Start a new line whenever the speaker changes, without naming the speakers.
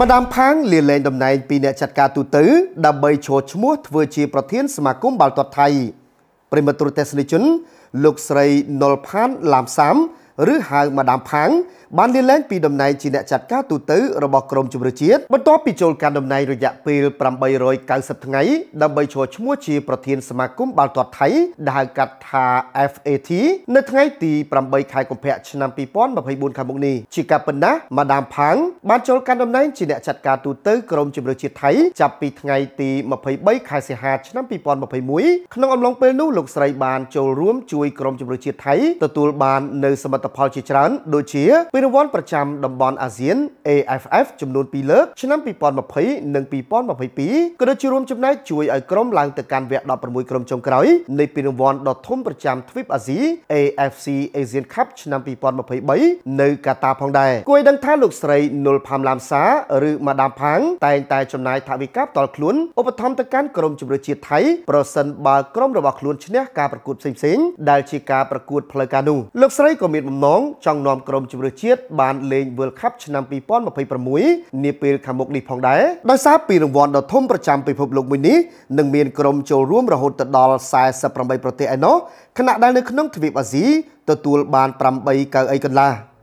ម៉ាដាមផាងលាលែងតំណែងពីអ្នកចាត់ការទូតទៅដើម្បីឈរឈ្មោះធ្វើជាប្រធានសមាគមបាល់ទាត់ថៃប្រិមត្តទូរទស្សនិកជនលោកស្រីណុលផានឡាមសាមឬហៅម៉ាដាមផាំងបានលាលែងពីតំណែងជាអ្នកចាត់ការទូតទៅរបស់ក្រមជំរឿជាតិបន្ទាប់ពីចូលកាន់តំណែងរយៈពេល890ថ្ងៃ ដើម្បីឈរឈ្មោះជាប្រធាន សមាគមបាល់ទាត់ថៃដែលហៅកាត់ថា FAT នៅថ្ងៃទី8ខែកុម្ភៈឆ្នាំ2024ខាងមុខនេះជាការប៉ុណ្ណាម៉ាដាមផាំងបានចូលកាន់តំណែងជាអ្នកចាត់ការទូតទៅក្រមជំរឿជាតិថៃចាប់ពីថ្ងៃទី23ខែសីហាឆ្នាំ2021ក្នុងអំឡុងពេលនោះលោកស្រីបានចូលរួមជួយក្រមជំរឿជាតិថៃទទួលបាននៅសមត្ថត្ថផលជាច្រើន ដូចជាពានរង្វាន់ប្រចាំតំបន់អាស៊ាន AFF ចំនួន2លើកឆ្នាំ2020និង2022ក៏ដូចជារួមចំណែកជួយឲ្យក្រុមឡើងទៅកាន់វគ្គ16ក្រុមចុងក្រោយនៃពានរង្វាន់ដ៏ធំប្រចាំទ្វីបអាស៊ី AFC Asian Cup ឆ្នាំ2023នៅកាតាផងដែរគួរឲ្យដឹងថាលោកស្រីនុលផាមឡាមសាឬម៉ាដាមផាង តែងតែចំណាយថវិកាផ្ទាល់ខ្លួនឧបត្ថម្ភទៅកាន់ក្រុមជម្រើសជាតិថៃប្រសិនបើក្រុមរបស់ខ្លួនឈ្នះការប្រកួតផ្សេងៗដែលជាការប្រកួតផ្លូវការនោះលោកស្រីក៏មានបំណងចង់នាំក្រុមជម្រើសជាតិបានលេង World Cup ឆ្នាំ2026នាពេលខាងមុខនេះផងដែរដោយសារពីរង្វាន់ដ៏ធំប្រចាំពិភពលោកមួយនេះនឹងមានក្រុមចូលរួមរហូតដល់48ប្រទេសឯណោះខណៈដែលនៅក្នុងទ្វីបអាស៊ីទទួលបាន8កៅអីកន្លះ។